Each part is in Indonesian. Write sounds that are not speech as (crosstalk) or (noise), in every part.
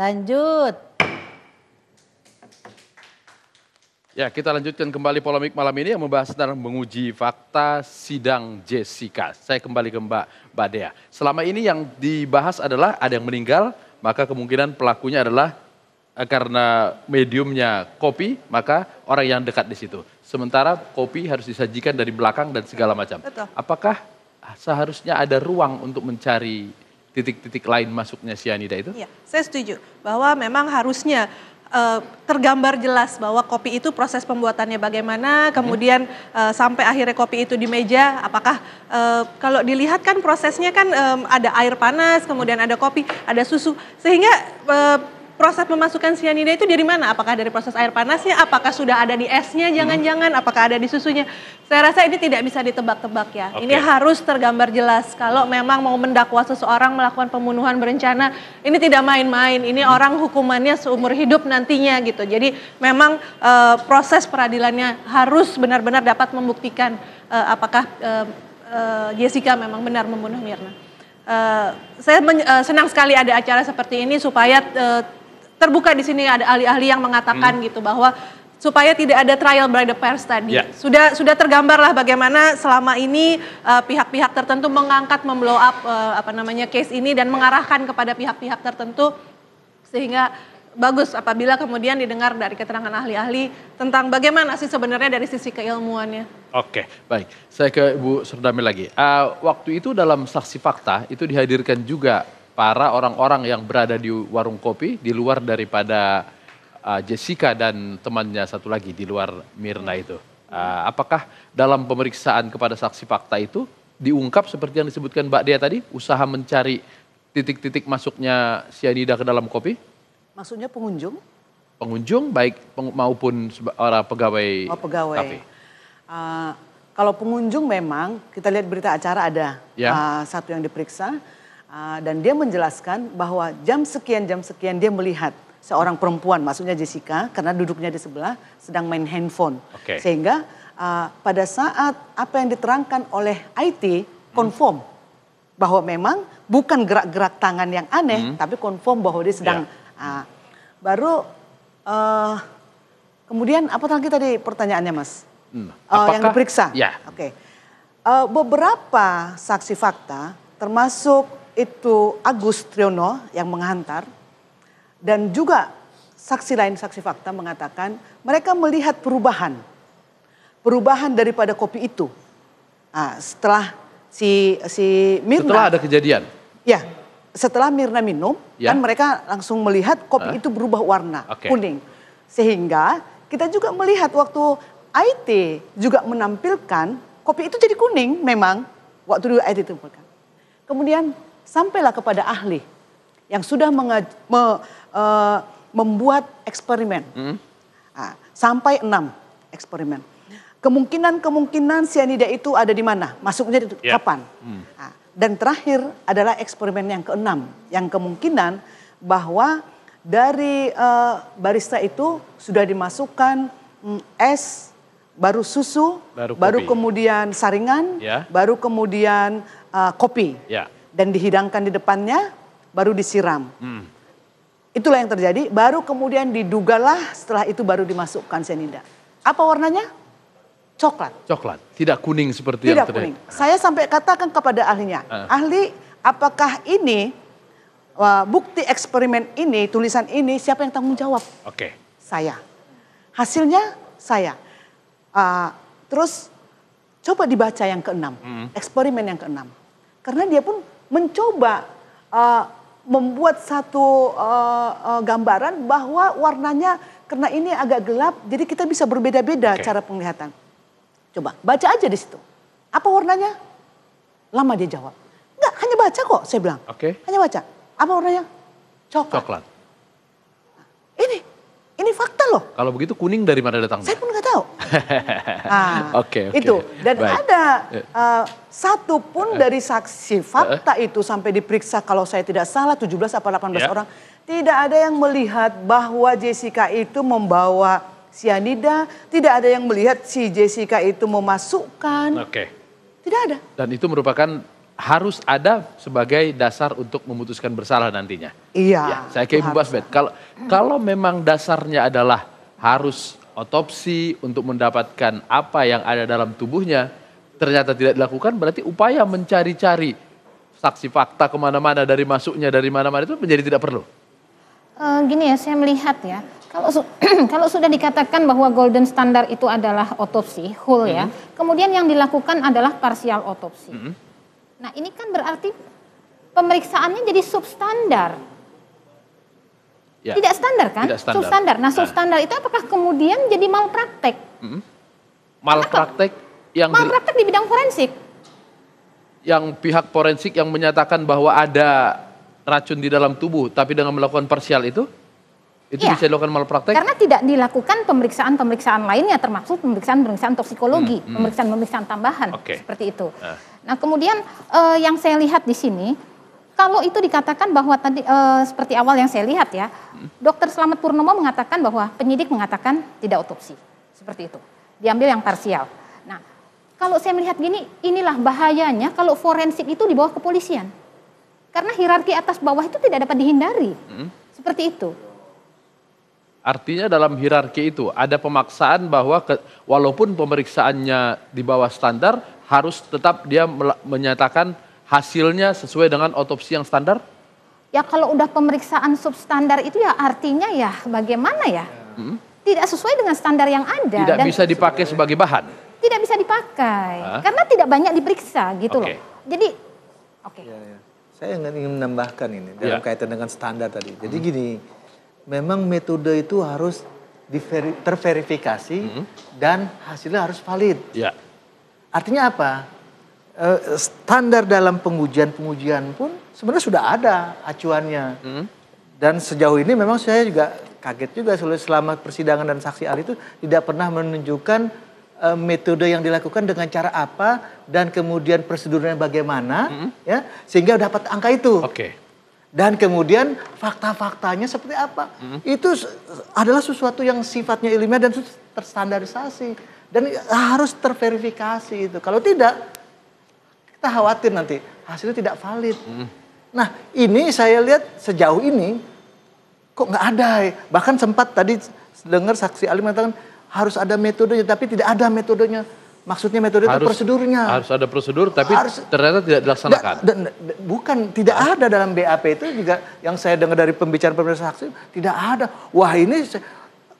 Lanjut. Ya, kita lanjutkan kembali polemik malam ini yang membahas tentang menguji fakta sidang Jessica. Saya kembali ke Mbak Badea. Selama ini yang dibahas adalah ada yang meninggal, maka kemungkinan pelakunya adalah eh, karena mediumnya kopi, maka orang yang dekat di situ. Sementara kopi harus disajikan dari belakang dan segala macam. Apakah seharusnya ada ruang untuk mencari titik-titik lain masuknya sianida itu? Iya, saya setuju bahwa memang harusnya uh, tergambar jelas bahwa kopi itu proses pembuatannya bagaimana, mhm. kemudian uh, sampai akhirnya kopi itu di meja, apakah uh, kalau dilihat kan prosesnya kan um, ada air panas, kemudian ada kopi, ada susu, sehingga uh, proses memasukkan sianida itu dari mana? Apakah dari proses air panasnya? Apakah sudah ada di esnya? Hmm. Jangan-jangan apakah ada di susunya? Saya rasa ini tidak bisa ditebak-tebak ya. Okay. Ini harus tergambar jelas kalau memang mau mendakwa seseorang melakukan pembunuhan berencana, ini tidak main-main. Ini hmm. orang hukumannya seumur hidup nantinya gitu. Jadi memang e, proses peradilannya harus benar-benar dapat membuktikan e, apakah e, e, Jessica memang benar membunuh Mirna. Uh, saya uh, senang sekali ada acara seperti ini supaya uh, terbuka di sini ada ahli-ahli yang mengatakan hmm. gitu bahwa supaya tidak ada trial by the press tadi. Yeah. Sudah sudah tergambarlah bagaimana selama ini eh, pihak-pihak uh, tertentu mengangkat memblow up uh, apa namanya case ini dan mengarahkan kepada pihak-pihak tertentu sehingga bagus apabila kemudian didengar dari keterangan ahli-ahli tentang bagaimana sih sebenarnya dari sisi keilmuannya. Oke, baik. Saya ke Bu Surdami lagi. Uh, waktu itu dalam saksi fakta itu dihadirkan juga para orang-orang yang berada di warung kopi di luar daripada uh, Jessica dan temannya satu lagi di luar Mirna itu. Uh, apakah dalam pemeriksaan kepada saksi fakta itu diungkap seperti yang disebutkan Mbak Dea tadi, usaha mencari titik-titik masuknya sianida ke dalam kopi? Maksudnya pengunjung? Pengunjung baik peng, maupun orang pegawai. Oh pegawai. Kafe. Uh, kalau pengunjung memang kita lihat berita acara ada ya. uh, satu yang diperiksa Ah, dan dia menjelaskan bahwa jam sekian jam sekian dia melihat seorang perempuan, maksudnya Jessica, karena duduknya di sebelah sedang main handphone. Okay. Sehingga uh, pada saat apa yang diterangkan oleh IT confirm hmm. bahwa memang bukan gerak-gerak tangan yang aneh, hmm. tapi confirm bahwa dia sedang yeah. Ya. uh, baru uh, kemudian apa lagi tadi pertanyaannya Mas? Hmm. Apakah, uh, yang diperiksa. Yeah. Oke. Okay. Uh, beberapa saksi fakta termasuk itu Agus Triono yang menghantar dan juga saksi lain saksi fakta mengatakan mereka melihat perubahan perubahan daripada kopi itu nah, setelah si si Mirna setelah ada kejadian ya setelah Mirna minum ya. kan mereka langsung melihat kopi uh. itu berubah warna okay. kuning sehingga kita juga melihat waktu IT juga menampilkan kopi itu jadi kuning memang waktu dulu IT itu kemudian sampailah kepada ahli yang sudah me, uh, membuat eksperimen. Hmm. Nah, sampai enam eksperimen. Kemungkinan-kemungkinan sianida itu ada di mana? Masuknya di yeah. kapan? Hmm. Nah, dan terakhir adalah eksperimen yang keenam. Yang kemungkinan bahwa dari uh, barista itu sudah dimasukkan mm, es, baru susu, baru, baru kemudian saringan, yeah. baru kemudian uh, kopi. Yeah dan dihidangkan di depannya, baru disiram. Hmm. Itulah yang terjadi, baru kemudian didugalah setelah itu baru dimasukkan senida. Apa warnanya? Coklat. Coklat, tidak kuning seperti tidak yang terjadi. kuning. Saya sampai katakan kepada ahlinya, uh. ahli apakah ini wah, bukti eksperimen ini, tulisan ini siapa yang tanggung jawab? Oke. Okay. Saya. Hasilnya saya. Uh, terus coba dibaca yang keenam, hmm. eksperimen yang keenam. Karena dia pun mencoba uh, membuat satu uh, uh, gambaran bahwa warnanya karena ini agak gelap, jadi kita bisa berbeda-beda okay. cara penglihatan. Coba baca aja di situ. Apa warnanya? Lama dia jawab. Enggak, hanya baca kok saya bilang. Oke. Okay. Hanya baca. Apa warnanya? Coklat. Coklat. Nah, ini, ini fakta loh. Kalau begitu kuning dari mana datangnya Saya tahu. nah, (laughs) oke, oke. Itu dan Baik. ada uh, satu pun eh. dari saksi fakta itu sampai diperiksa kalau saya tidak salah 17 apa 18 yeah. orang tidak ada yang melihat bahwa Jessica itu membawa sianida, tidak ada yang melihat si Jessica itu memasukkan. Oke. Okay. Tidak ada. Dan itu merupakan harus ada sebagai dasar untuk memutuskan bersalah nantinya. Iya. Ya, saya ke Ibu Basbet. Kalau kalau memang dasarnya adalah harus otopsi untuk mendapatkan apa yang ada dalam tubuhnya ternyata tidak dilakukan berarti upaya mencari-cari saksi fakta kemana-mana dari masuknya dari mana-mana itu menjadi tidak perlu. Uh, gini ya saya melihat ya kalau su (clears throat) kalau sudah dikatakan bahwa golden standard itu adalah otopsi whole mm -hmm. ya mhm. kemudian yang dilakukan adalah parsial otopsi. Mm -hmm. Nah ini kan berarti pemeriksaannya jadi substandar. Ya. Tidak standar kan? Tidak standar. Substandar. Nah, nah. substandar nah. itu apakah kemudian jadi malpraktek? Hmm. Malpraktek yang malpraktek di bidang forensik. Yang pihak forensik yang menyatakan bahwa ada racun di dalam tubuh, tapi dengan melakukan parsial itu itu ya. bisa dilakukan malpraktek? Karena tidak dilakukan pemeriksaan-pemeriksaan lainnya, termasuk pemeriksaan-pemeriksaan toksikologi, pemeriksaan-pemeriksaan hmm, hmm. tambahan, okay. seperti itu. Nah, nah kemudian eh, yang saya lihat di sini kalau itu dikatakan bahwa tadi e, seperti awal yang saya lihat ya, Dokter Selamat Purnomo mengatakan bahwa penyidik mengatakan tidak otopsi, seperti itu. Diambil yang parsial. Nah, kalau saya melihat gini, inilah bahayanya kalau forensik itu di bawah kepolisian. Karena hierarki atas bawah itu tidak dapat dihindari. Hmm. Seperti itu. Artinya dalam hierarki itu ada pemaksaan bahwa ke, walaupun pemeriksaannya di bawah standar harus tetap dia menyatakan hasilnya sesuai dengan otopsi yang standar? Ya kalau udah pemeriksaan substandar itu ya artinya ya bagaimana ya? Hmm? Tidak sesuai dengan standar yang ada. Tidak dan bisa dipakai sebagai bahan? Tidak bisa dipakai. Hah? Karena tidak banyak diperiksa gitu okay. loh. Jadi, oke. Okay. Ya, ya. Saya ingin menambahkan ini dalam ya. kaitan dengan standar tadi. Jadi hmm. gini, memang metode itu harus terverifikasi hmm. dan hasilnya harus valid. Ya. Artinya apa? Eh, standar dalam pengujian-pengujian pun sebenarnya sudah ada acuannya. Hmm. Dan sejauh ini memang saya juga kaget juga selama persidangan dan saksi ahli itu tidak pernah menunjukkan eh, metode yang dilakukan dengan cara apa dan kemudian prosedurnya bagaimana -hmm. ya sehingga dapat angka itu. Okay. Dan kemudian fakta-faktanya seperti apa? -hmm. Itu adalah sesuatu yang sifatnya ilmiah dan terstandarisasi dan harus terverifikasi itu. Kalau tidak kita khawatir nanti hasilnya tidak valid. Hmm. Nah ini saya lihat sejauh ini kok nggak ada. Bahkan sempat tadi dengar saksi ahli mengatakan harus ada metodenya tapi tidak ada metodenya. Maksudnya metode harus, itu prosedurnya. Harus ada prosedur tapi harus, ternyata tidak dilaksanakan. Da, da, da, bukan, tidak ah. ada dalam BAP itu juga yang saya dengar dari pembicaraan pembicara saksi tidak ada. Wah ini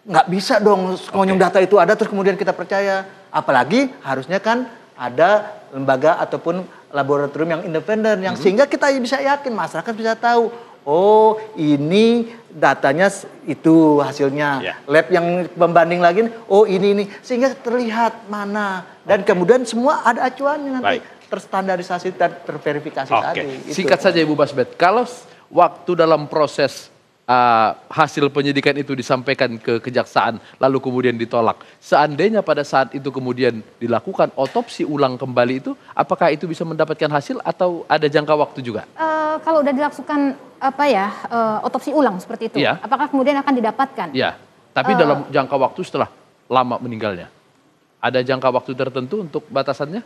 nggak bisa dong okay. ngonyong data itu ada terus kemudian kita percaya. Apalagi harusnya kan ada lembaga ataupun laboratorium yang independen yang hmm. sehingga kita bisa yakin masyarakat bisa tahu oh ini datanya itu hasilnya yeah. lab yang membanding lagi oh ini ini sehingga terlihat mana dan okay. kemudian semua ada acuannya nanti Baik. terstandarisasi dan terverifikasi okay. tadi singkat itu. saja Ibu Basbet kalau waktu dalam proses uh, hasil penyidikan itu disampaikan ke kejaksaan lalu kemudian ditolak. Seandainya pada saat itu kemudian dilakukan otopsi ulang kembali itu, apakah itu bisa mendapatkan hasil atau ada jangka waktu juga? Uh, kalau sudah dilakukan apa ya uh, otopsi ulang seperti itu, yeah. apakah kemudian akan didapatkan? Iya, yeah. tapi uh, dalam eh. jangka waktu setelah lama meninggalnya, ada jangka waktu tertentu untuk batasannya?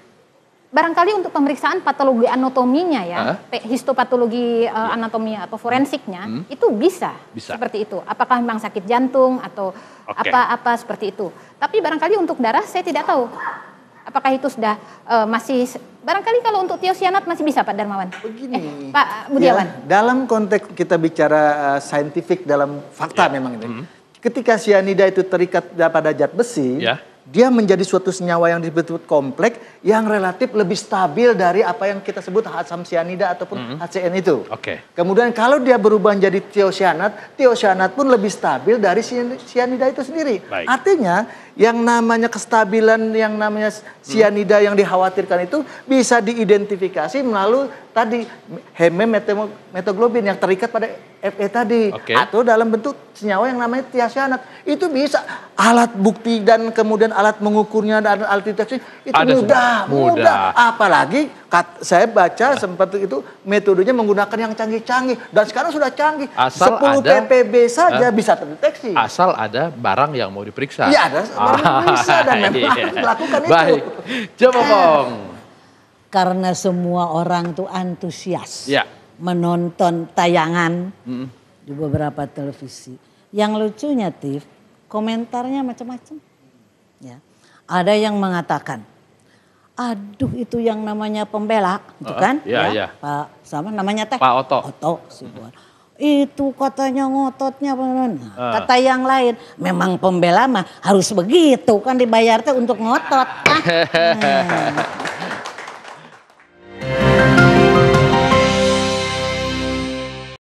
barangkali untuk pemeriksaan patologi anatominya ya, huh? histopatologi uh, anatomi atau forensiknya hmm. itu bisa, bisa seperti itu. Apakah memang sakit jantung atau okay. apa-apa seperti itu. Tapi barangkali untuk darah saya tidak tahu. Apakah itu sudah uh, masih barangkali kalau untuk tiosianat masih bisa Pak Darmawan? Begini. Eh, Pak ya, Budiawan. Ya, dalam konteks kita bicara uh, saintifik dalam fakta ya. memang ini. Hmm. Ketika sianida itu terikat pada zat besi, ya dia menjadi suatu senyawa yang disebut kompleks yang relatif lebih stabil dari apa yang kita sebut asam sianida ataupun mm -hmm. HCN itu. Oke. Okay. Kemudian kalau dia berubah menjadi tiosianat, tiosianat pun lebih stabil dari sianida itu sendiri. Baik. Artinya yang namanya kestabilan, yang namanya sianida hmm. yang dikhawatirkan itu bisa diidentifikasi melalui tadi hemometoglobin yang terikat pada Fe tadi okay. atau dalam bentuk senyawa yang namanya tiasianat. Itu bisa alat bukti dan kemudian alat mengukurnya dan alat deteksi itu mudah, mudah, mudah. Apalagi Kat, saya baca sempat itu metodenya menggunakan yang canggih-canggih dan sekarang sudah canggih. Asal 10 ada, ppb saja uh, bisa terdeteksi. Asal ada barang yang mau diperiksa. Iya, ada barang yang diperiksa ah, dan (laughs) iya. memang melakukan itu. Baik. itu. Coba, eh, Bong. Karena semua orang tuh antusias ya. menonton tayangan mm. di beberapa televisi. Yang lucunya, Tiff, komentarnya macam-macam. Ya. Ada yang mengatakan, aduh itu yang namanya pembela, itu uh, kan? Iya, ya, iya. Pak sama namanya teh. Pak Oto. Oto buat. Itu katanya ngototnya nah, uh. kata yang lain. Memang pembela mah harus begitu kan dibayar teh untuk ngotot. (laughs) Ah. Hmm.